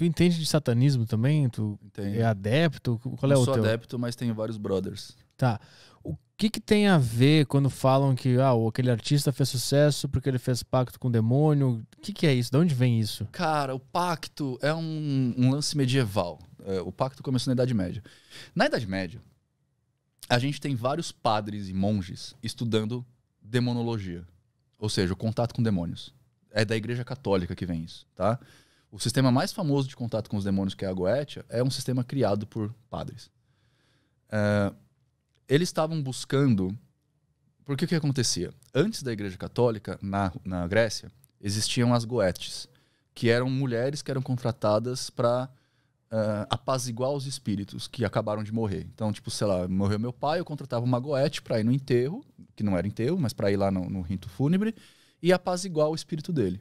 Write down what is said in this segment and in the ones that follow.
Tu entende de satanismo também? Tu Entendo. é adepto? Qual é eu o teu? sou adepto, mas tenho vários brothers. Tá. O que, que tem a ver quando falam que ah, aquele artista fez sucesso porque ele fez pacto com o demônio? O que, que é isso? De onde vem isso? Cara, o pacto é um, um lance medieval. É, o pacto começou na Idade Média. Na Idade Média, a gente tem vários padres e monges estudando demonologia, ou seja, o contato com demônios. É da Igreja Católica que vem isso, tá? O sistema mais famoso de contato com os demônios, que é a Goetia, é um sistema criado por padres. É, eles estavam buscando. Por o que acontecia? Antes da Igreja Católica, na, na Grécia, existiam as goetes, que eram mulheres que eram contratadas para uh, ah, apaziguar os espíritos que acabaram de morrer. Então, tipo, sei lá, morreu meu pai, eu contratava uma goete para ir no enterro, que não era enterro, mas para ir lá no, no, rito fúnebre, e apaziguar o espírito dele.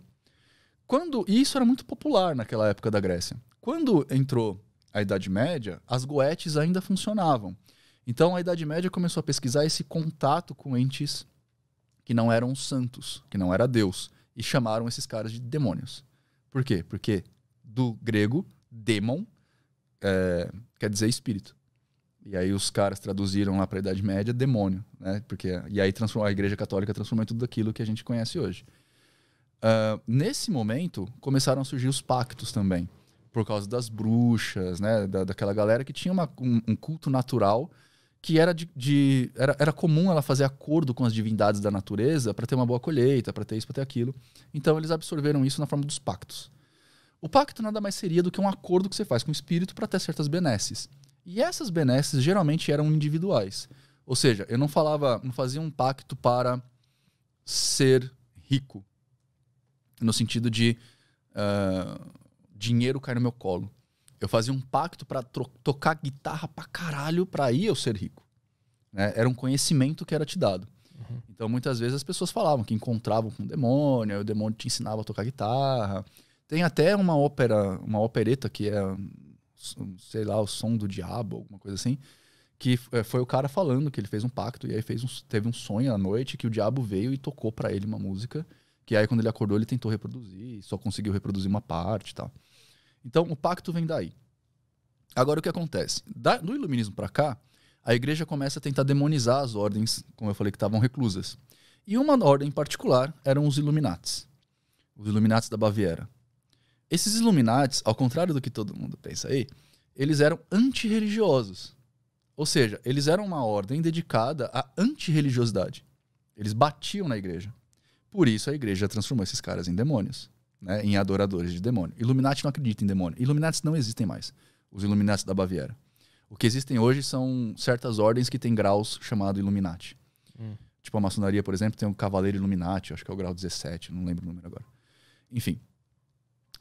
Quando, e isso era muito popular naquela época da Grécia. Quando entrou a Idade Média, as goetes ainda funcionavam. Então a Idade Média começou a pesquisar esse contato com entes que não eram santos, que não era Deus, e chamaram esses caras de demônios. Por quê? Porque do grego, demon é, quer dizer espírito. E aí os caras traduziram lá para a Idade Média demônio, né? Porque e aí transformou a Igreja Católica transformou em tudo aquilo que a gente conhece hoje. Uh, nesse momento, começaram a surgir os pactos também, por causa das bruxas, né? Da, daquela galera que tinha uma, um, um, culto natural que era de, de, era, era comum ela fazer acordo com as divindades da natureza para ter uma boa colheita, para ter isso, para ter aquilo. Então eles absorveram isso na forma dos pactos. O pacto nada mais seria do que um acordo que você faz com o espírito para ter certas benesses. E essas benesses geralmente eram individuais. Ou seja, eu não falava, não fazia um pacto para ser rico no sentido de uh, dinheiro cair no meu colo. Eu fazia um pacto para tocar guitarra pra caralho para ir eu ser rico. Né? Era um conhecimento que era te dado. Uhum. Então muitas vezes as pessoas falavam que encontravam com o demônio, aí o demônio te ensinava a tocar guitarra. Tem até uma ópera, uma opereta que é, sei lá, o som do diabo, alguma coisa assim, que eh, foi o cara falando que ele fez um pacto e aí fez um, teve um sonho à noite que o diabo veio e tocou para ele uma música que aí, quando ele acordou, ele tentou reproduzir, só conseguiu reproduzir uma parte tal. Então, o pacto vem daí. Agora, o que acontece? Da, do iluminismo para cá, a igreja começa a tentar demonizar as ordens, como eu falei, que estavam reclusas. E uma ordem em particular eram os Illuminatis. Os Illuminatis da Baviera. Esses Illuminatis, ao contrário do que todo mundo pensa aí, eles eram antirreligiosos. Ou seja, eles eram uma ordem dedicada à antirreligiosidade. Eles batiam na igreja. Por isso a igreja transformou esses caras em demônios, né? em adoradores de demônio. Illuminati não acredita em demônio. Illuminati não existem mais. Os Illuminati da Baviera. O que existem hoje são certas ordens que têm graus chamado Illuminati. Hum. Tipo a maçonaria, por exemplo, tem o um Cavaleiro Illuminati, acho que é o grau 17, não lembro o número agora. Enfim.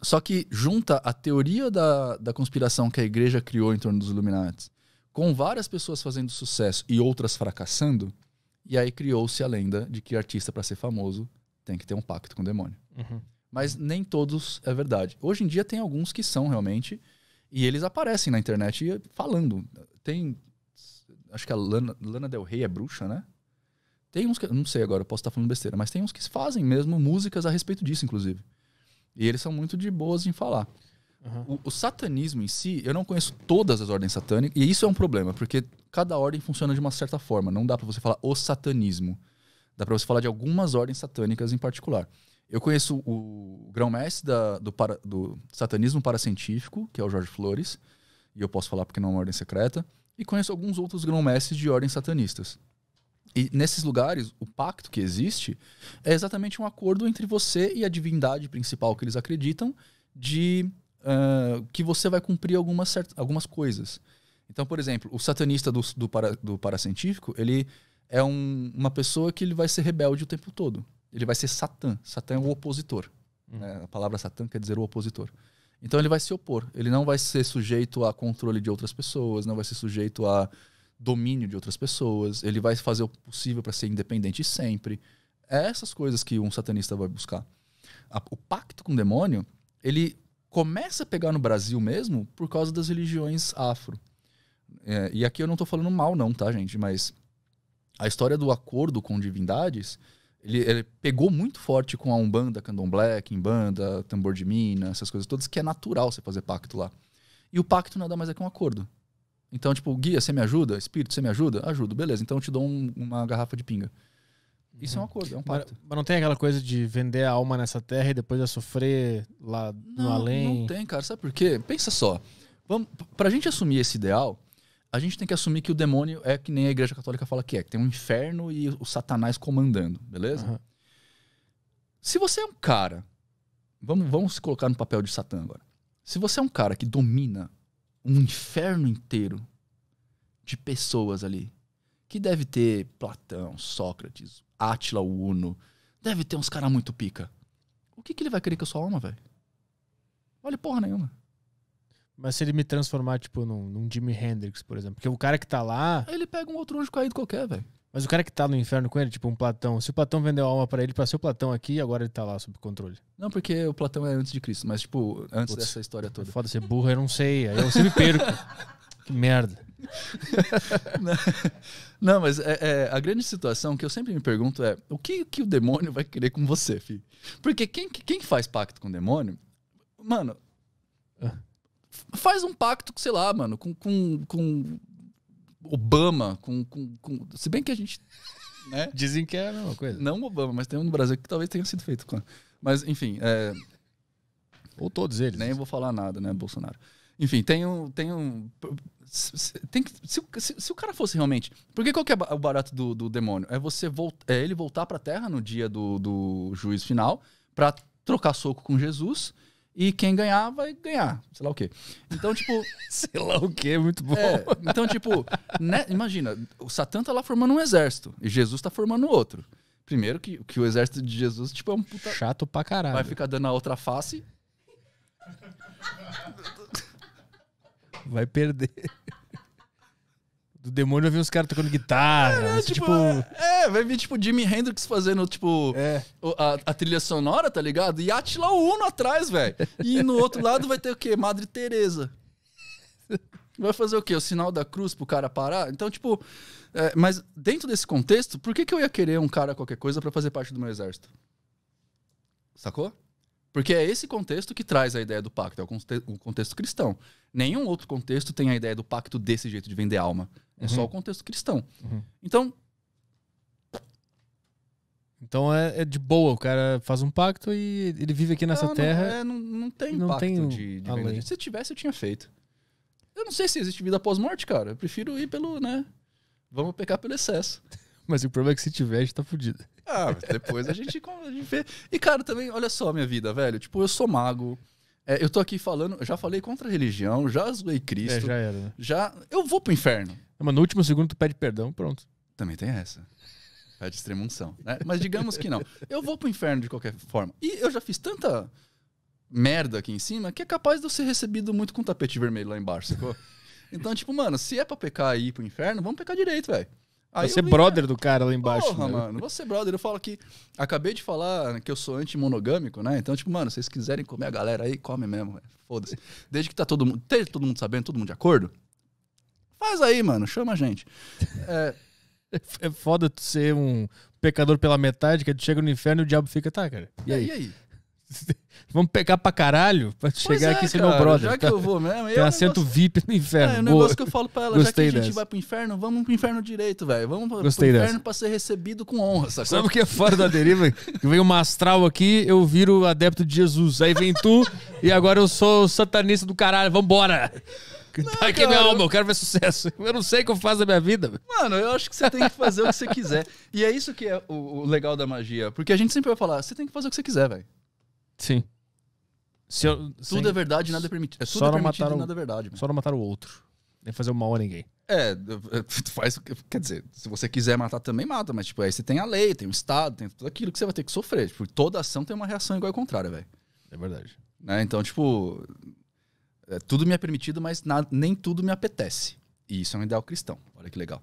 Só que junta a teoria da, da conspiração que a igreja criou em torno dos Illuminati, com várias pessoas fazendo sucesso e outras fracassando, e aí criou-se a lenda de que artista, para ser famoso, tem que ter um pacto com o demônio. Uhum. Mas nem todos é verdade. Hoje em dia tem alguns que são realmente, e eles aparecem na internet falando. Tem. Acho que a Lana, Lana Del Rey é bruxa, né? Tem uns que. Não sei agora, eu posso estar falando besteira, mas tem uns que fazem mesmo músicas a respeito disso, inclusive. E eles são muito de boas em falar. Uhum. O, o, satanismo em si, eu não conheço todas as ordens satânicas, e isso é um problema, porque cada ordem funciona de uma certa forma. Não dá para você falar o satanismo. Dá para você falar de algumas ordens satânicas em particular. Eu conheço o grão-mestre do, para, do satanismo paracientífico, que é o Jorge Flores, e eu posso falar porque não é uma ordem secreta, e conheço alguns outros grão-mestres de ordens satanistas. E nesses lugares, o pacto que existe é exatamente um acordo entre você e a divindade principal que eles acreditam de uh, que você vai cumprir algumas, certas, algumas coisas. Então, por exemplo, o satanista do, do, para, do paracientífico, ele é um, uma pessoa que ele vai ser rebelde o tempo todo. Ele vai ser Satã. Satã é o opositor. Hum. Né? A palavra Satã quer dizer o opositor. Então ele vai se opor. Ele não vai ser sujeito a controle de outras pessoas, não vai ser sujeito a domínio de outras pessoas. Ele vai fazer o possível para ser independente sempre. É essas coisas que um satanista vai buscar. A, o pacto com o demônio, ele começa a pegar no Brasil mesmo por causa das religiões afro. É, e aqui eu não estou falando mal, não, tá, gente? Mas a história do acordo com divindades, ele, ele, pegou muito forte com a Umbanda, Candomblé, Quimbanda, Tambor de Mina, essas coisas todas, que é natural você fazer pacto lá. E o pacto nada mais é que um acordo. Então, tipo, guia, você me ajuda? Espírito, você me ajuda? Ajudo, beleza. Então eu te dou um, uma garrafa de pinga. Isso uhum. é um uhum. acordo, é um pacto. Mas, mas, não tem aquela coisa de vender a alma nessa terra e depois a sofrer lá não, no além? Não tem, cara. Sabe por quê? Pensa só. Vamos, pra gente assumir esse ideal, a gente tem que assumir que o demônio é que nem a igreja católica fala que é, que tem um inferno e o satanás comandando, beleza? Uhum. Se você é um cara, vamos, vamos se colocar no papel de Satã agora. Se você é um cara que domina um inferno inteiro de pessoas ali, que deve ter Platão, Sócrates, Átila o Uno, deve ter uns caras muito pica. O que, que ele vai querer com a sua alma, velho? Vale porra nenhuma. Mas se ele me transformar, tipo, num, num Jimi Hendrix, por exemplo. Porque o cara que tá lá. Ele pega um outro anjo caído qualquer, velho. Mas o cara que tá no inferno com ele, tipo um Platão, se o Platão vendeu a alma para ele, pra ser o Platão aqui, agora ele tá lá sob controle. Não, porque o Platão é antes de Cristo, mas tipo, antes Putz, dessa história é toda. foda ser burro, eu não sei. Aí eu sempre perco. que merda. não, mas é, é, a grande situação que eu sempre me pergunto é o que, que o demônio vai querer com você, filho? Porque quem, quem faz pacto com o demônio, mano, ah faz um pacto, sei lá, mano, com, com, com Obama, com, com, com. Se bem que a gente. Né? Dizem que é a mesma coisa. Não Obama, mas tem um no Brasil que talvez tenha sido feito. Com... Mas, enfim. É... Ou todos eles. Nem vou falar nada, né, Bolsonaro. Enfim, tem um. Tem um tem que, se, se, se, o cara fosse realmente. Porque qual que é o barato do, do demônio? É você volta, é ele voltar pra terra no dia do, do juiz final para trocar soco com Jesus e quem ganhar vai ganhar, sei lá o quê. Então, tipo. sei lá o quê, muito bom. É, então, tipo, né, imagina, o Satã tá lá formando um exército e Jesus tá formando outro. Primeiro que, que o exército de Jesus, tipo, é um puta. Chato pra caralho. Vai ficar dando a outra face. Vai perder do demônio vai vi uns caras tocando guitarra. É, tipo, tipo, é, é, vai vir tipo Jimi Hendrix fazendo, tipo, é. a, a, trilha sonora, tá ligado? E Atila Uno atrás, velho. E no outro lado vai ter o quê? Madre Teresa. Vai fazer o quê? O sinal da cruz pro cara parar? Então, tipo. É, mas dentro desse contexto, por que, que eu ia querer um cara qualquer coisa para fazer parte do meu exército? Sacou? Porque é esse contexto que traz a ideia do pacto, é o, contexto cristão. Nenhum outro contexto tem a ideia do pacto desse jeito de vender alma. É uhum. só o uhum. contexto cristão. Uhum. Então. Então é, é, de boa, o cara faz um pacto e ele vive aqui nessa não, terra. É, não, não tem não pacto tem de, de além. Se tivesse, eu tinha feito. Eu não sei se existe vida após morte, cara. Eu prefiro ir pelo, né? Vamos pecar pelo excesso. Mas o problema é que se tiver, a gente tá fudido. Ah, depois a gente, a gente vê. E, cara, também, olha só a minha vida, velho. Tipo, eu sou mago. É, eu tô aqui falando, já falei contra a religião, já zoei Cristo. É, já era. Né? Já, eu vou pro inferno. É, mas no último segundo tu pede perdão, pronto. Também tem essa. Pede extremunção. Né? Mas digamos que não. Eu vou pro inferno de qualquer forma. E eu já fiz tanta merda aqui em cima que é capaz de eu ser recebido muito com tapete vermelho lá embaixo, sacou? Então, tipo, mano, se é pra pecar e ir pro inferno, vamos pecar direito, velho. Aí você é brother do cara lá embaixo. Porra, né? mano, você brother. Eu falo que. Acabei de falar que eu sou anti-monogâmico, né? Então, tipo, mano, se vocês quiserem comer a galera aí, come mesmo, Foda-se. Desde que tá todo mundo. Desde todo mundo sabendo, todo mundo de acordo, Faz aí, mano, chama a gente. É, é foda tu ser um pecador pela metade, que tu chega no inferno e o diabo fica, tá, cara. E é, aí? E aí? Vamos pecar pra caralho pra chegar é, aqui ser meu brother. Já que tá? eu vou mesmo. Tem é um assento negócio... VIP no inferno. É, o um negócio que eu falo pra ela, Gostei já que a gente dessa. vai pro inferno, vamos pro inferno direito, velho. Vamos pro inferno dessa. pra ser recebido com honra, Sabe o que é fora da deriva? que vem uma astral aqui, eu viro adepto de Jesus. Aí vem tu, e agora eu sou satanista do caralho, vambora! Não, tá aqui cara, minha eu quero ver sucesso. Eu não sei o que eu faço da minha vida. Mano, eu acho que você tem que fazer o que você quiser. E é isso que é o, o legal da magia. Porque a gente sempre vai falar, você tem que fazer o que você quiser, velho. Sim. Se eu, tudo sem... é verdade, nada é, é permitido. É tudo só é permitido, nada o... é verdade. Mano. Só não matar o outro. Nem fazer o mal a ninguém. É, tu faz. Quer dizer, se você quiser matar também mata, mas tipo, aí você tem a lei, tem o Estado, tem tudo aquilo que você vai ter que sofrer. Tipo, toda ação tem uma reação igual ao contrário, velho. É verdade. Né? Então, tipo, é, tudo me é permitido, mas nada, nem tudo me apetece. E isso é um ideal cristão. Olha que legal.